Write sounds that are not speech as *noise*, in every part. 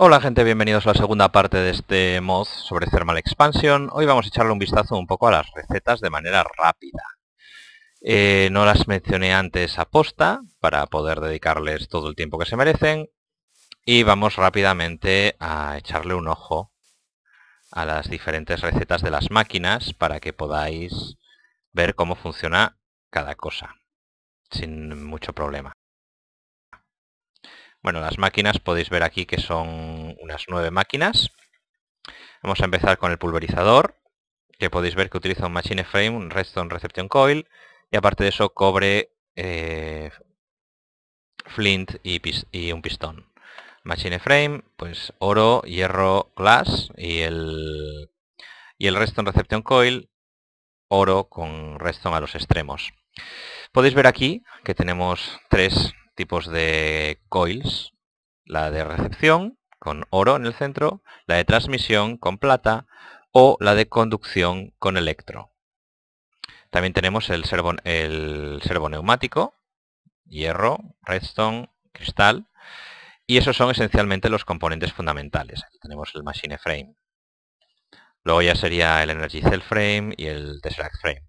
Hola gente, bienvenidos a la segunda parte de este mod sobre Thermal Expansion. Hoy vamos a echarle un vistazo un poco a las recetas de manera rápida. Eh, no las mencioné antes a posta para poder dedicarles todo el tiempo que se merecen. Y vamos rápidamente a echarle un ojo a las diferentes recetas de las máquinas para que podáis ver cómo funciona cada cosa sin mucho problema. Bueno, las máquinas podéis ver aquí que son unas nueve máquinas. Vamos a empezar con el pulverizador, que podéis ver que utiliza un Machine Frame, un Redstone Reception Coil, y aparte de eso cobre, eh, flint y, un pistón. Machine Frame, pues oro, hierro, glass y el, y el Redstone Reception Coil, oro con Redstone a los extremos. Podéis ver aquí que tenemos tres tipos de coils, la de recepción con oro en el centro, la de transmisión con plata o la de conducción con electro. También tenemos el servo, el servo neumático, hierro, redstone, cristal, y esos son esencialmente los componentes fundamentales. tenemos el machine frame. Luego ya sería el energy cell frame y el tesseract frame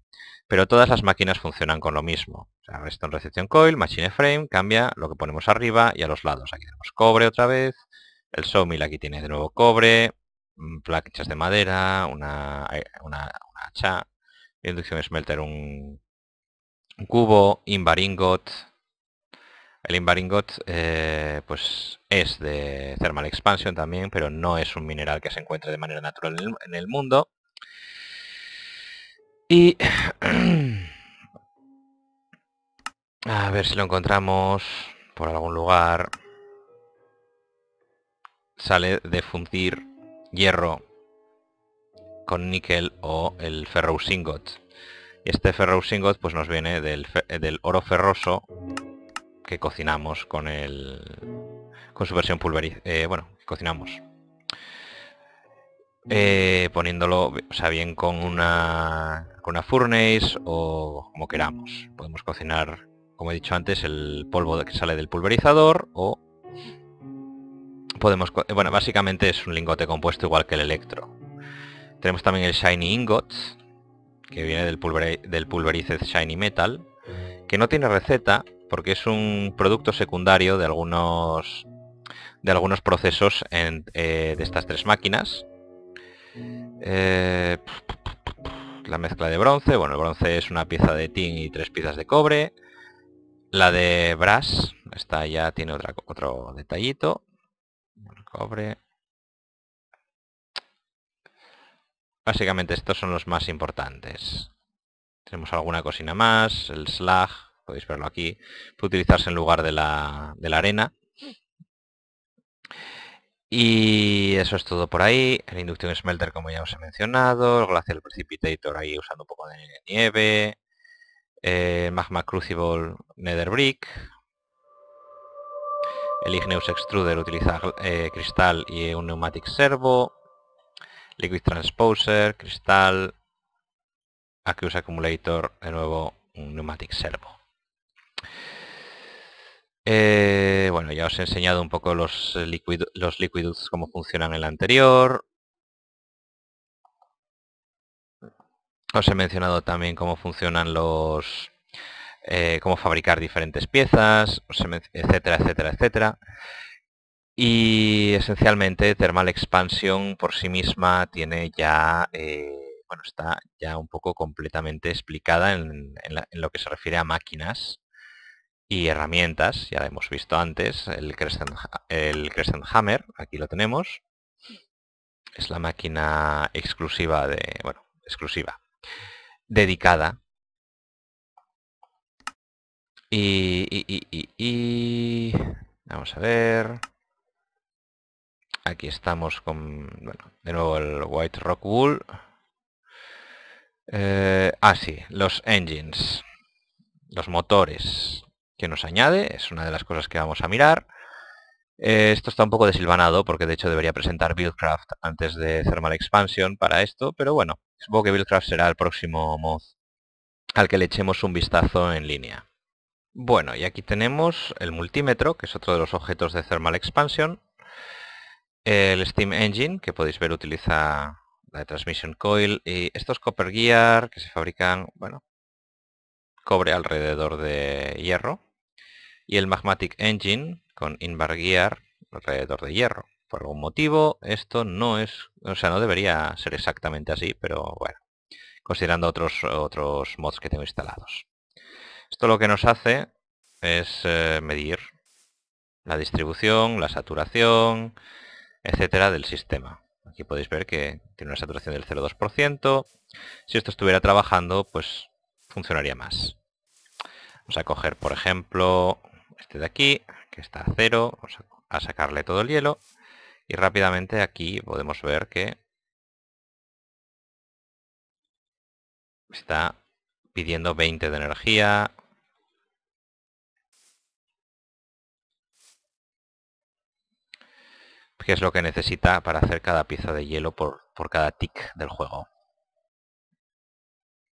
pero todas las máquinas funcionan con lo mismo. O sea, recepción coil, machine frame, cambia lo que ponemos arriba y a los lados. Aquí tenemos cobre otra vez, el sawmill aquí tiene de nuevo cobre, mm, planchas de madera, eh, una, una, hacha, inducción smelter un, un cubo, invaringot. El invaringot eh, pues es de thermal expansion también, pero no es un mineral que se encuentre de manera natural en el mundo y... *clears throat* A ver si lo encontramos por algún lugar. Sale de fundir hierro con níquel o el ferrousingot. Y este ferrousingot pues nos viene del, oro ferroso que cocinamos con el con su versión pulverizada. Eh, bueno, cocinamos eh, poniéndolo, bien con una, con una furnace o como queramos. Podemos cocinar, como he dicho antes, el polvo que sale del pulverizador o podemos, bueno, básicamente es un lingote compuesto igual que el electro. Tenemos también el shiny ingot, que viene del, pulver, del shiny metal, que no tiene receta porque es un producto secundario de algunos de algunos procesos eh, de estas tres máquinas eh, la mezcla de bronce, bueno, el bronce es una pieza de tin y tres piezas de cobre. La de brass, esta ya tiene otro detallito. cobre. Básicamente estos son los más importantes. Tenemos alguna cocina más, el slag, podéis verlo aquí, puede utilizarse en lugar de la, de la arena. Y eso es todo por ahí. El Induction Smelter, como ya os he mencionado. El Glacial Precipitator ahí usando un poco de nieve. Eh, magma Crucible Nether Brick. El Igneous Extruder utiliza eh, cristal y un Pneumatic Servo. Liquid Transposer, cristal. usa Accumulator, de nuevo un Pneumatic Servo. Eh, bueno, ya os he enseñado un poco los, eh, líquidos, cómo funcionan en la anterior. Os he mencionado también cómo funcionan los... Eh, cómo fabricar diferentes piezas, etcétera, etcétera, etcétera. Y esencialmente Thermal Expansion por sí misma tiene ya... bueno, está ya un poco completamente explicada en lo que se refiere a máquinas y herramientas, ya hemos visto antes, el Crescent, el Crescent Hammer, aquí lo tenemos, es la máquina exclusiva de, bueno, exclusiva, dedicada. Y, vamos a ver, aquí estamos con, bueno, de nuevo el White Rock Wool. así eh, ah, sí, los engines, los motores, que nos añade, es una de las cosas que vamos a mirar. Eh, esto está un poco desilvanado porque de hecho debería presentar Buildcraft antes de Thermal Expansion para esto, pero bueno, supongo que Buildcraft será el próximo mod al que le echemos un vistazo en línea. Bueno, y aquí tenemos el multímetro, que es otro de los objetos de Thermal Expansion, el Steam Engine, que podéis ver utiliza la Transmission Coil, y estos Copper Gear, que se fabrican, bueno, cobre alrededor de hierro, y el Magmatic Engine con Gear alrededor de hierro. Por algún motivo esto no es, o sea, no debería ser exactamente así, pero bueno, considerando otros, otros mods que tengo instalados. Esto lo que nos hace es eh, medir la distribución, la saturación, etcétera, del sistema. Aquí podéis ver que tiene una saturación del 0,2%. Si esto estuviera trabajando, pues funcionaría más. Vamos a coger, por ejemplo, este de aquí, que está a cero, vamos a sacarle todo el hielo. Y rápidamente aquí podemos ver que está pidiendo 20 de energía. Que es lo que necesita para hacer cada pieza de hielo por, por cada tick del juego.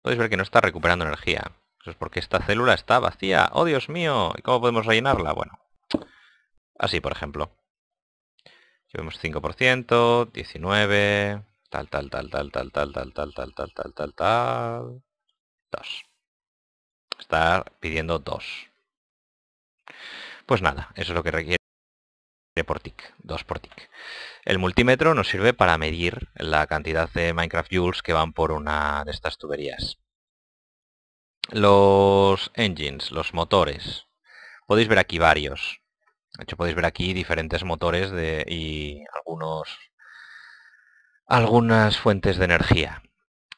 Podéis ver que no está recuperando energía. Eso es porque esta célula está vacía. ¡Oh, Dios mío! ¿Y cómo podemos rellenarla? Bueno, así, por ejemplo. Aquí vemos 5%, 19, tal, tal, tal, tal, tal, tal, tal, tal, tal, tal, tal, tal, tal, 2. Está pidiendo 2. Pues nada, eso es lo que requiere por tic, 2 por tic. El multímetro nos sirve para medir la cantidad de Minecraft Jules que van por una de estas tuberías los engines, los motores. Podéis ver aquí varios. De hecho, podéis ver aquí diferentes motores y algunos algunas fuentes de energía.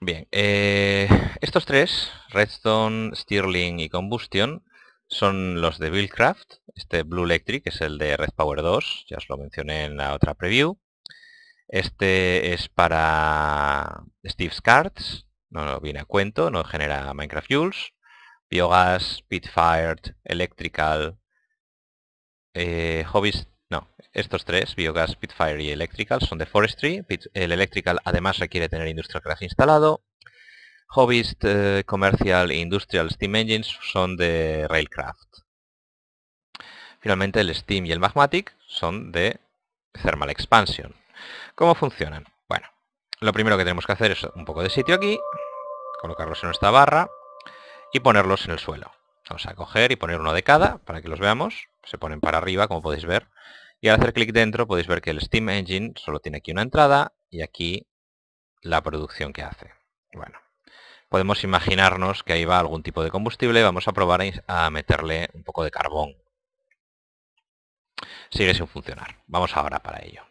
Bien, eh, estos tres, Redstone, Stirling y Combustion, son los de Buildcraft. Este Blue Electric es el de Red Power 2, ya os lo mencioné en la otra preview. Este es para Steve's Cards, no viene a cuento, no genera Minecraft fuels Biogas, Pitfired, Electrical, eh, Hobbies, no, estos tres, Biogas, Pitfire y Electrical, son de Forestry. el Electrical además requiere tener Industrial Craft instalado. Hobbies, comercial eh, Commercial e Industrial Steam Engines son de Railcraft. Finalmente el Steam y el Magmatic son de Thermal Expansion. ¿Cómo funcionan? Bueno, lo primero que tenemos que hacer es un poco de sitio aquí colocarlos en nuestra barra y ponerlos en el suelo. Vamos a coger y poner uno de cada para que los veamos. Se ponen para arriba, como podéis ver. Y al hacer clic dentro podéis ver que el Steam Engine solo tiene aquí una entrada y aquí la producción que hace. Bueno, podemos imaginarnos que ahí va algún tipo de combustible. Vamos a probar a meterle un poco de carbón. Sigue sin funcionar. Vamos ahora para ello.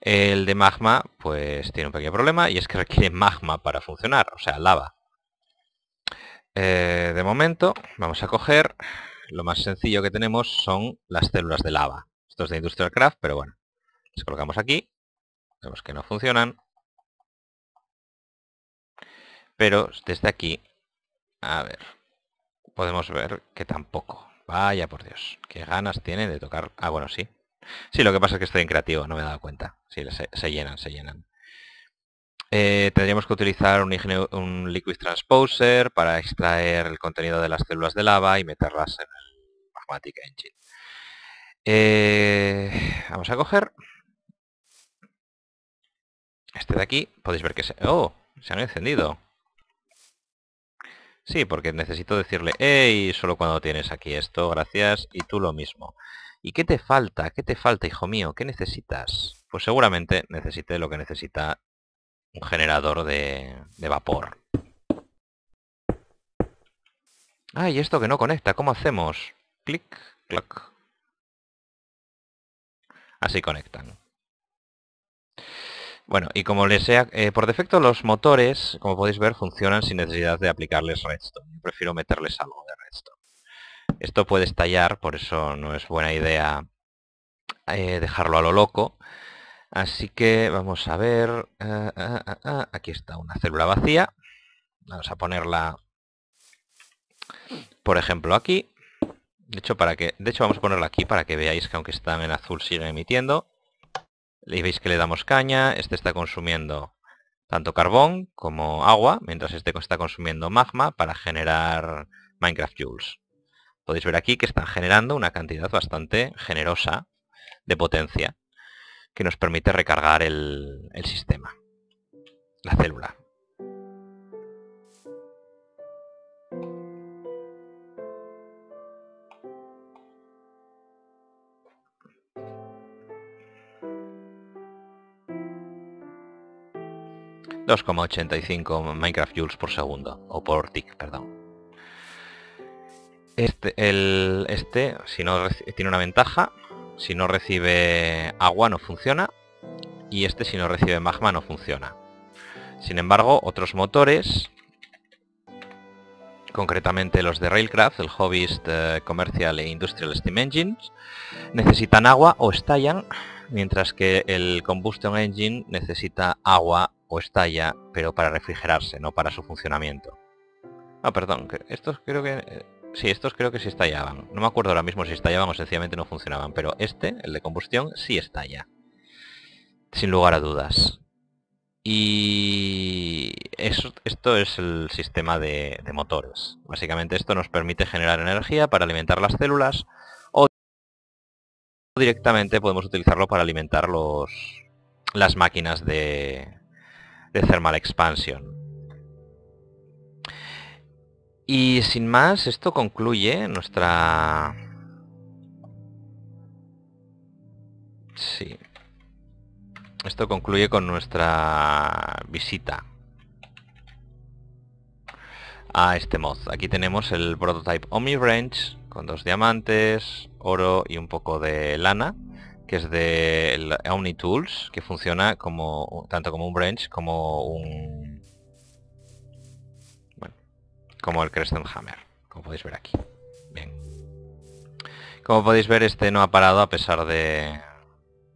El de magma pues tiene un pequeño problema y es que requiere magma para funcionar, o sea, lava. Eh, de momento vamos a coger, lo más sencillo que tenemos son las células de lava. estos de Industrial Craft, pero bueno. Las colocamos aquí, vemos que no funcionan. Pero desde aquí, a ver, podemos ver que tampoco. Vaya por Dios, qué ganas tiene de tocar. Ah, bueno, sí. Sí, lo que pasa es que estoy en creativo, no me he dado cuenta. Sí, se llenan, se llenan. Eh, tendríamos que utilizar un, liquid transposer para extraer el contenido de las células de lava y meterlas en el magmatic engine. Eh, vamos a coger este de aquí. Podéis ver que se... ¡Oh! Se han encendido. Sí, porque necesito decirle, hey, solo cuando tienes aquí esto, gracias, y tú lo mismo. ¿Y qué te falta? ¿Qué te falta, hijo mío? ¿Qué necesitas? Pues seguramente necesite lo que necesita un generador de, vapor. Ah, esto que no conecta, ¿cómo hacemos? Clic, clac. Así conectan. Bueno, y como les sea, eh, por defecto los motores, como podéis ver, funcionan sin necesidad de aplicarles redstone. prefiero meterles algo de redstone. Esto puede estallar, por eso no es buena idea eh, dejarlo a lo loco. Así que vamos a ver, eh, eh, eh, aquí está una célula vacía, vamos a ponerla, por ejemplo, aquí. De hecho, para que, de hecho, vamos a ponerla aquí para que veáis que aunque están en azul sigue emitiendo. Y veis que le damos caña, este está consumiendo tanto carbón como agua, mientras este está consumiendo magma para generar Minecraft Jules. Podéis ver aquí que están generando una cantidad bastante generosa de potencia que nos permite recargar el, sistema, la célula. ...2,85 Minecraft joules por segundo... ...o por tick, perdón... Este, el, este si no tiene una ventaja si no recibe agua no funciona y este si no recibe magma no funciona. Sin embargo, otros motores, concretamente los de Railcraft, el Hobbyist eh, Commercial e Industrial Steam Engines, necesitan agua o estallan, mientras que el Combustion Engine necesita agua o estalla, pero para refrigerarse, no para su funcionamiento. Ah, perdón, estos creo que eh, Sí, estos creo que sí estallaban. No me acuerdo ahora mismo si estallaban o sencillamente no funcionaban, pero este, el de combustión, sí estalla. Sin lugar a dudas. Y esto es el sistema de, motores. Básicamente esto nos permite generar energía para alimentar las células o directamente podemos utilizarlo para alimentar los, las máquinas de, de thermal expansion. Y sin más, esto concluye nuestra... Sí. Esto concluye con nuestra visita a este mod. Aquí tenemos el prototype Branch con dos diamantes, oro y un poco de lana, que es de Tools, que funciona como tanto como un branch como un como el Crescent Hammer, como podéis ver aquí. Bien. Como podéis ver, este no ha parado a pesar de...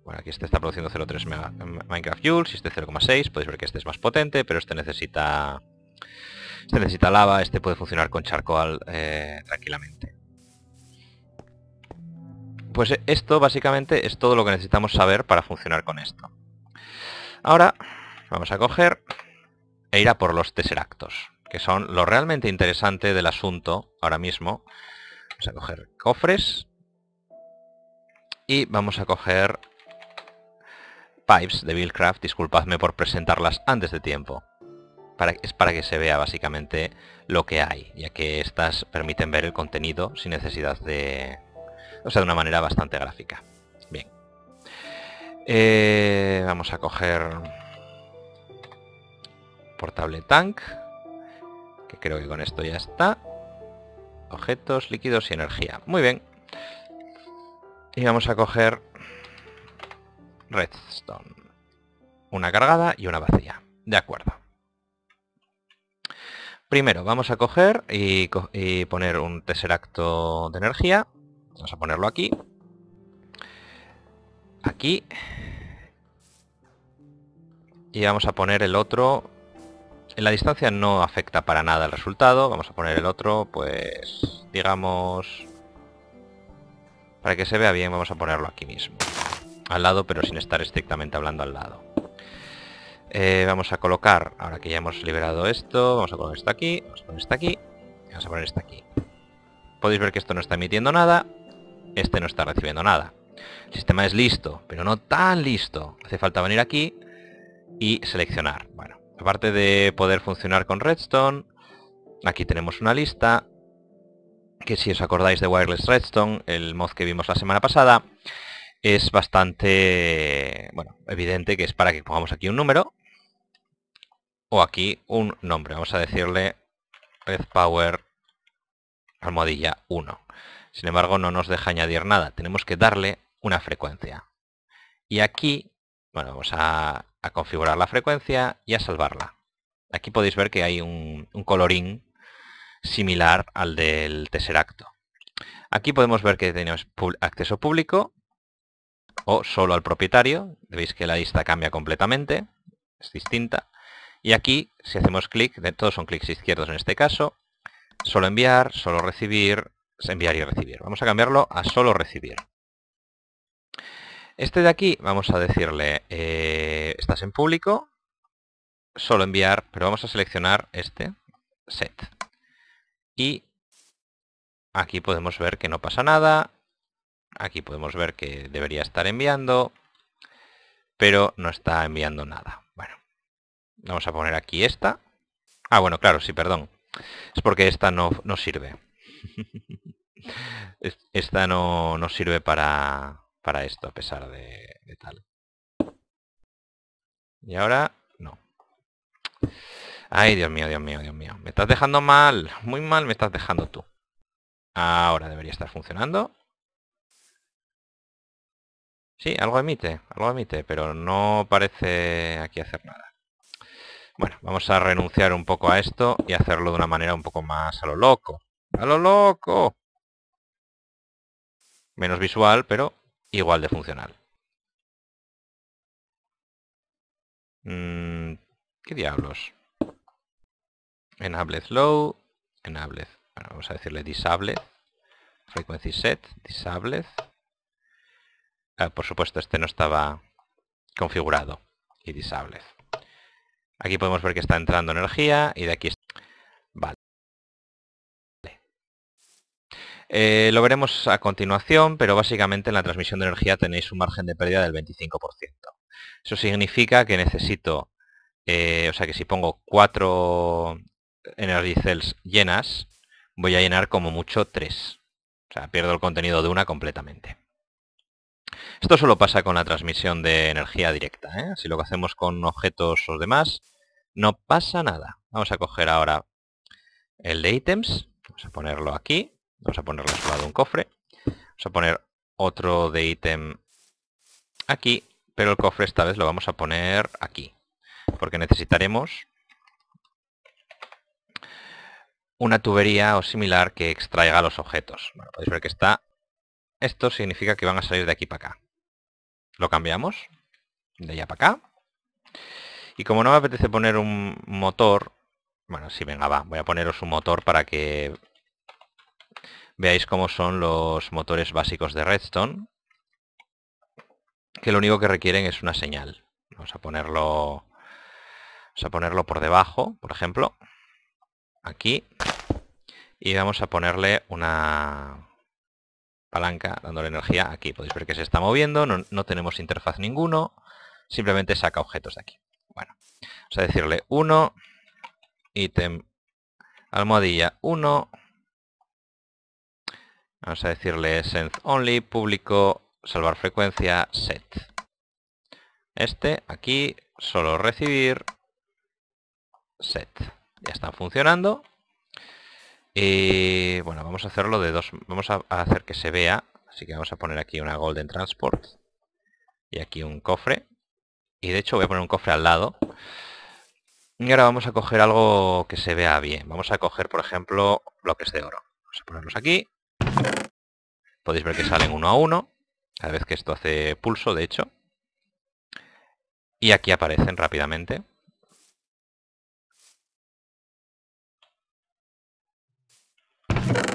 Bueno, aquí este está produciendo 0.3 Minecraft Jules y este 0.6. Podéis ver que este es más potente, pero este necesita... Este necesita lava, este puede funcionar con charcoal eh, tranquilamente. Pues eh, esto básicamente es todo lo que necesitamos saber para funcionar con esto. Ahora vamos a coger e ir a por los tesseractos que son lo realmente interesante del asunto ahora mismo. Vamos a coger cofres y vamos a coger pipes de Buildcraft. Disculpadme por presentarlas antes de tiempo. Para, es para que se vea básicamente lo que hay, ya que estas permiten ver el contenido sin necesidad de... O sea, de una manera bastante gráfica. Bien. Eh, vamos a coger portable tank creo que con esto ya está. Objetos, líquidos y energía. Muy bien. Y vamos a coger redstone. Una cargada y una vacía. De acuerdo. Primero vamos a coger y, poner un tesseracto de energía. Vamos a ponerlo aquí. Aquí. Y vamos a poner el otro en la distancia no afecta para nada el resultado. Vamos a poner el otro, pues digamos... Para que se vea bien, vamos a ponerlo aquí mismo. Al lado, pero sin estar estrictamente hablando al lado. Eh, vamos a colocar, ahora que ya hemos liberado esto, vamos a poner esto aquí, vamos a poner esto aquí, vamos a poner esto aquí. Podéis ver que esto no está emitiendo nada, este no está recibiendo nada. El sistema es listo, pero no tan listo. Hace falta venir aquí y seleccionar. Bueno, Aparte de poder funcionar con Redstone, aquí tenemos una lista, que si os acordáis de Wireless Redstone, el mod que vimos la semana pasada, es bastante bueno evidente que es para que pongamos aquí un número o aquí un nombre. Vamos a decirle Red Power almohadilla 1. Sin embargo, no nos deja añadir nada. Tenemos que darle una frecuencia. Y aquí, bueno, vamos a a configurar la frecuencia y a salvarla. Aquí podéis ver que hay un, colorín similar al del Tesseracto. Aquí podemos ver que tenemos acceso público o solo al propietario. Veis que la lista cambia completamente, es distinta. Y aquí, si hacemos clic, de todos son clics izquierdos en este caso, solo enviar, solo recibir, enviar y recibir. Vamos a cambiarlo a solo recibir. Este de aquí, vamos a decirle, eh, estás en público, solo enviar, pero vamos a seleccionar este, set. Y aquí podemos ver que no pasa nada, aquí podemos ver que debería estar enviando, pero no está enviando nada. Bueno, vamos a poner aquí esta. Ah, bueno, claro, sí, perdón. Es porque esta no, sirve. *laughs* esta no sirve para, para esto, a pesar de, tal. Y ahora, no. Ay, Dios mío, Dios mío, Dios mío. Me estás dejando mal. Muy mal me estás dejando tú. Ahora debería estar funcionando. Sí, algo emite, algo emite, pero no parece aquí hacer nada. Bueno, vamos a renunciar un poco a esto y hacerlo de una manera un poco más a lo loco. ¡A lo loco! Menos visual, pero igual de funcional. Mm, ¿Qué diablos? Enable slow, enable, vamos a decirle disable, frequency set, disable. Ah, por supuesto, este no estaba configurado y disable. Aquí podemos ver que está entrando energía y de aquí Eh, lo veremos a continuación, pero básicamente en la transmisión de energía tenéis un margen de pérdida del 25%. Eso significa que necesito, eh, o sea que si pongo cuatro energy cells llenas, voy a llenar como mucho tres. O sea, pierdo el contenido de una completamente. Esto solo pasa con la transmisión de energía directa. ¿eh? Si lo que hacemos con objetos o demás, no pasa nada. Vamos a coger ahora el de ítems. Vamos a ponerlo aquí. Vamos a ponerlo a su lado un cofre. Vamos a poner otro de ítem aquí, pero el cofre esta vez lo vamos a poner aquí. Porque necesitaremos una tubería o similar que extraiga los objetos. podéis ver que está... Esto significa que van a salir de aquí para acá. Lo cambiamos. De allá para acá. Y como no me apetece poner un motor... Bueno, sí, venga, va. Voy a poneros un motor para que veáis cómo son los motores básicos de Redstone, que lo único que requieren es una señal. Vamos a ponerlo, a ponerlo por debajo, por ejemplo, aquí, y vamos a ponerle una palanca dándole energía aquí. Podéis ver que se está moviendo, no, tenemos interfaz ninguno, simplemente saca objetos de aquí. Bueno, vamos a decirle 1, ítem almohadilla 1, Vamos a decirle sense only, público, salvar frecuencia, set. Este aquí, solo recibir, set. Ya está funcionando. Y bueno, vamos a hacerlo de dos. Vamos a hacer que se vea. Así que vamos a poner aquí una Golden Transport. Y aquí un cofre. Y de hecho voy a poner un cofre al lado. Y ahora vamos a coger algo que se vea bien. Vamos a coger, por ejemplo, bloques de oro. Vamos a ponerlos aquí. Podéis ver que salen uno a uno, cada vez que esto hace pulso, de hecho. Y aquí aparecen rápidamente.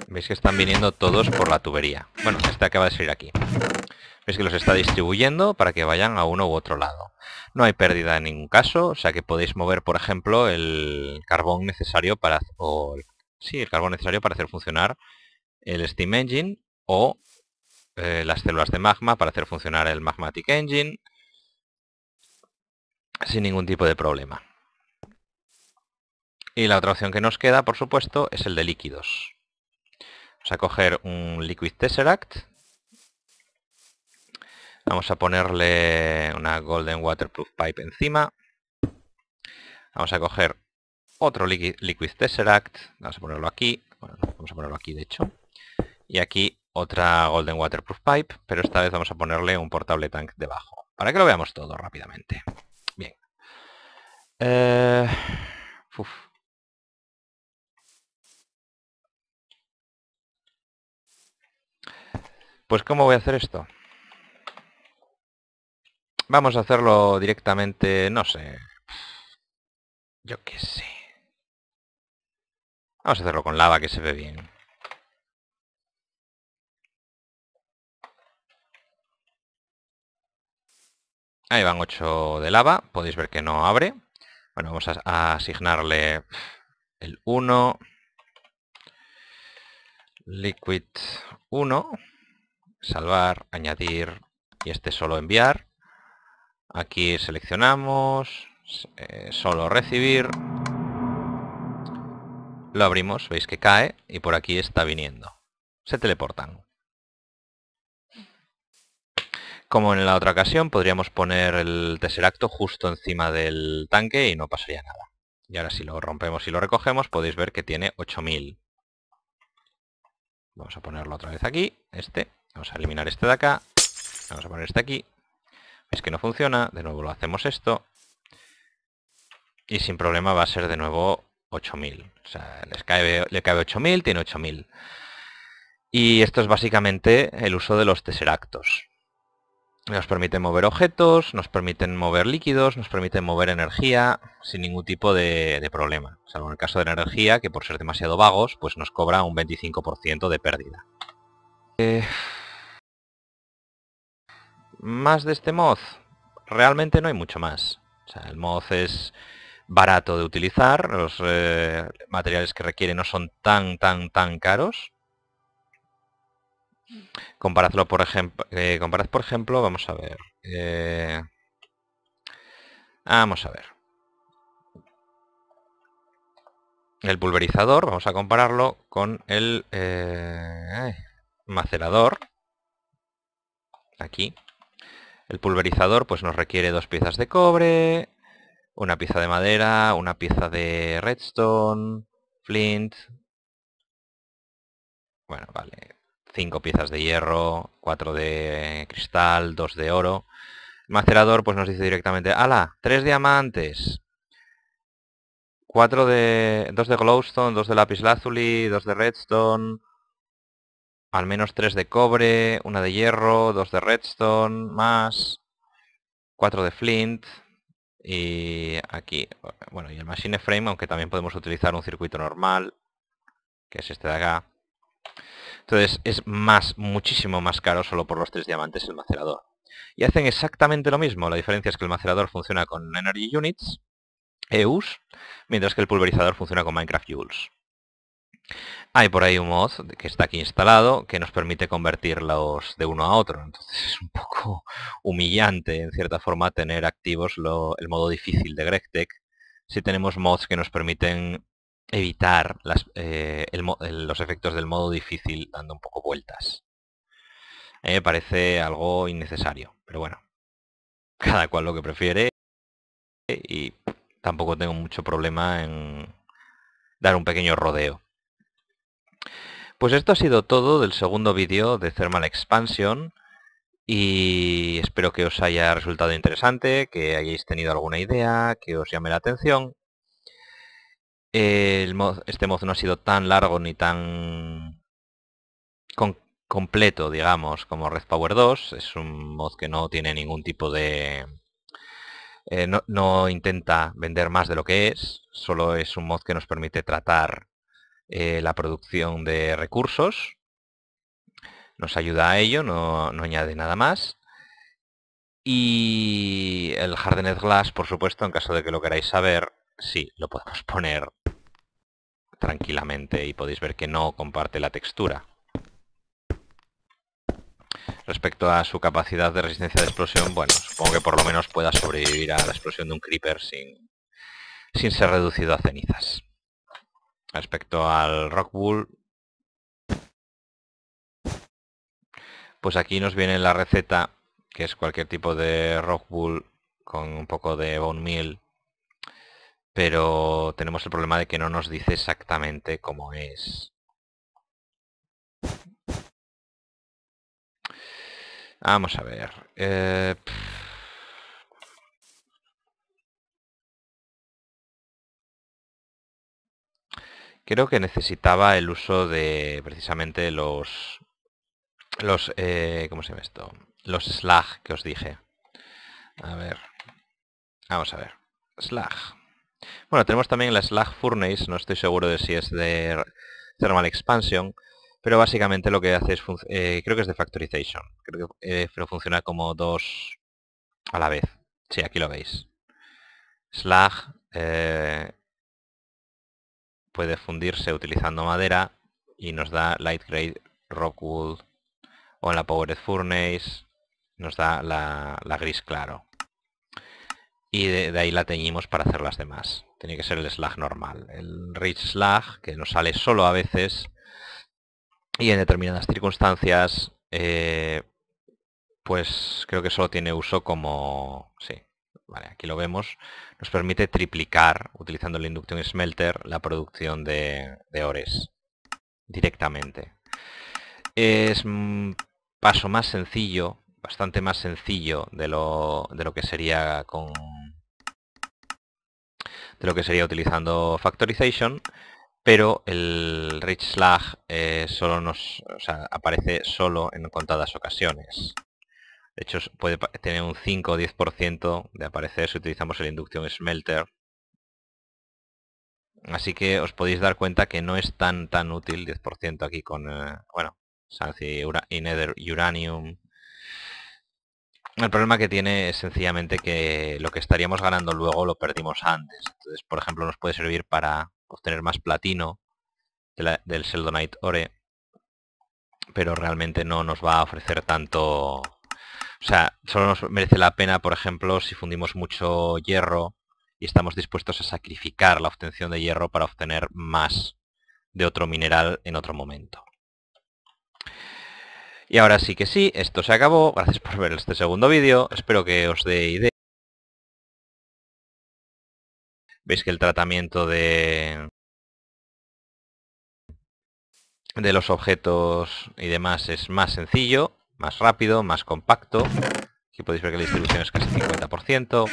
Veis que están viniendo todos por la tubería. Bueno, este acaba de salir aquí. Veis que los está distribuyendo para que vayan a uno u otro lado. No hay pérdida en ningún caso, o sea que podéis mover, por ejemplo, el carbón necesario para... el carbón necesario para hacer funcionar el Steam Engine o eh, las células de magma para hacer funcionar el Magmatic Engine sin ningún tipo de problema. Y la otra opción que nos queda, por supuesto, es el de líquidos. Vamos a coger un Liquid Tesseract. Vamos a ponerle una Golden Waterproof Pipe encima. Vamos a coger otro Liquid Tesseract. Vamos a ponerlo aquí. Bueno, vamos a ponerlo aquí, de hecho. Y aquí otra Golden Waterproof Pipe, pero esta vez vamos a ponerle un portable tank debajo, para que lo veamos todo rápidamente. Bien. Eh, pues ¿cómo voy a hacer esto? Vamos a hacerlo directamente, no sé. Yo qué sé. Vamos a hacerlo con lava que se ve bien. Ahí van 8 de lava, podéis ver que no abre. Bueno, vamos a, asignarle el 1, liquid 1, salvar, añadir y este solo enviar. Aquí seleccionamos, eh, solo recibir, lo abrimos, veis que cae y por aquí está viniendo. Se teleportan. Como en la otra ocasión, podríamos poner el tesseracto justo encima del tanque y no pasaría nada. Y ahora si lo rompemos y lo recogemos, podéis ver que tiene 8000. Vamos a ponerlo otra vez aquí, este. Vamos a eliminar este de acá. Vamos a poner este aquí. Es que no funciona, de nuevo lo hacemos esto. Y sin problema va a ser de nuevo 8000. O sea, cabe, le cabe 8000, tiene 8000. Y esto es básicamente el uso de los tesseractos. Nos permiten mover objetos, nos permiten mover líquidos, nos permiten mover energía sin ningún tipo de, problema. Salvo en el caso de la energía, que por ser demasiado vagos, pues nos cobra un 25% de pérdida. Eh, más de este mod. Realmente no hay mucho más. el mod es barato de utilizar, los eh, materiales que requiere no son tan, tan, tan caros. Comparadlo, por ejemplo, eh, comparad, por ejemplo, vamos a ver. Eh, vamos a ver. El pulverizador, vamos a compararlo con el macelador. Eh, macerador. Aquí. El pulverizador pues nos requiere dos piezas de cobre, una pieza de madera, una pieza de redstone, flint. Bueno, vale, 5 piezas de hierro, 4 de cristal, 2 de oro. El macerador pues nos dice directamente, ala, 3 diamantes, 4 de, 2 de glowstone, 2 de lapis lazuli, 2 de redstone, al menos 3 de cobre, 1 de hierro, 2 de redstone, más, 4 de flint. Y aquí, bueno, y el machine frame, aunque también podemos utilizar un circuito normal, que es este de acá. Entonces es más, muchísimo más caro solo por los tres diamantes el macerador. Y hacen exactamente lo mismo, la diferencia es que el macerador funciona con Energy Units, EUs, mientras que el pulverizador funciona con Minecraft Jules. Hay por ahí un mod que está aquí instalado que nos permite convertirlos de uno a otro. Entonces es un poco humillante, en cierta forma, tener activos el modo difícil de GregTech si tenemos mods que nos permiten evitar eh, los efectos del modo difícil dando un poco vueltas. me parece algo innecesario, pero bueno, *laughs* cada cual lo que prefiere y tampoco tengo mucho problema en dar un pequeño rodeo. Pues esto ha sido todo del segundo vídeo de Thermal Expansion y espero que os haya resultado interesante, que hayáis tenido alguna idea, que os llame la atención este mod no ha sido tan largo ni tan completo, digamos, como Red Power 2. Es un mod que no tiene ningún tipo de... Eh, no, intenta vender más de lo que es, solo es un mod que nos permite tratar eh, la producción de recursos. Nos ayuda a ello, no, no añade nada más. Y el Hardened Glass, por supuesto, en caso de que lo queráis saber, sí, lo podemos poner tranquilamente y podéis ver que no comparte la textura. Respecto a su capacidad de resistencia de explosión, bueno, supongo que por lo menos pueda sobrevivir a la explosión de un creeper sin, sin ser reducido a cenizas. Respecto al Bull. pues aquí nos viene la receta, que es cualquier tipo de bull con un poco de bone meal pero tenemos el problema de que no nos dice exactamente cómo es. Vamos a ver. Eh, creo que necesitaba el uso de precisamente los... los eh, ¿Cómo se llama esto? Los slag que os dije. A ver. Vamos a ver. Slag. Bueno, tenemos también la Slag Furnace, no estoy seguro de si es de Thermal Expansion, pero básicamente lo que hace es, eh, creo que es de Factorization, creo que eh, pero funciona como dos a la vez. Sí, aquí lo veis. Slag eh, puede fundirse utilizando madera y nos da Light Grade Rockwood o en la Powered Furnace nos da la gris claro y de, ahí la teñimos para hacer las demás. Tiene que ser el slag normal. El rich slag, que nos sale solo a veces y en determinadas circunstancias, eh, pues creo que solo tiene uso como... Sí, vale, aquí lo vemos. Nos permite triplicar, utilizando la inducción smelter, la producción de, ores directamente. Es un paso más sencillo bastante más sencillo de lo que sería con de lo que sería utilizando factorization, pero el rich slag eh, solo nos, aparece solo en contadas ocasiones. De hecho, puede tener un 5 o 10% de aparecer si utilizamos el inducción smelter. Así que os podéis dar cuenta que no es tan tan útil 10% aquí con, eh, bueno, y Nether Uranium el problema que tiene es sencillamente que lo que estaríamos ganando luego lo perdimos antes. Entonces, por ejemplo, nos puede servir para obtener más platino del Seldonite Ore, pero realmente no nos va a ofrecer tanto... O sea, solo nos merece la pena, por ejemplo, si fundimos mucho hierro y estamos dispuestos a sacrificar la obtención de hierro para obtener más de otro mineral en otro momento. Y ahora sí que sí, esto se acabó. Gracias por ver este segundo vídeo. Espero que os dé idea. Veis que el tratamiento de los objetos y demás es más sencillo, más rápido, más compacto. Aquí podéis ver que la distribución es casi 50%.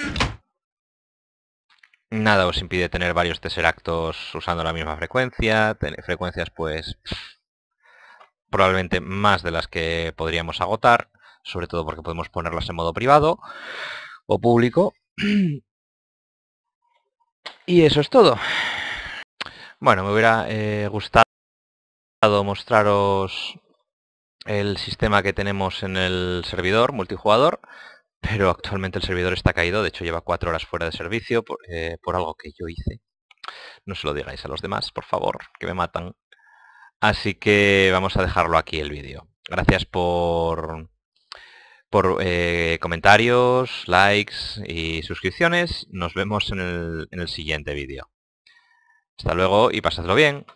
Nada os impide tener varios tesseractos usando la misma frecuencia, frecuencias pues probablemente más de las que podríamos agotar, sobre todo porque podemos ponerlas en modo privado o público. *clears throat* Y eso es todo. Bueno, me hubiera eh, gustado mostraros el sistema que tenemos en el servidor multijugador, pero actualmente el servidor está caído, de hecho lleva cuatro horas fuera de servicio por eh, algo que yo hice. No se lo digáis a los demás, por favor, que me matan. Así que vamos a dejarlo aquí el vídeo. Gracias por, eh, comentarios, likes y suscripciones. Nos vemos en el, en el siguiente vídeo. Hasta luego y pasadlo bien.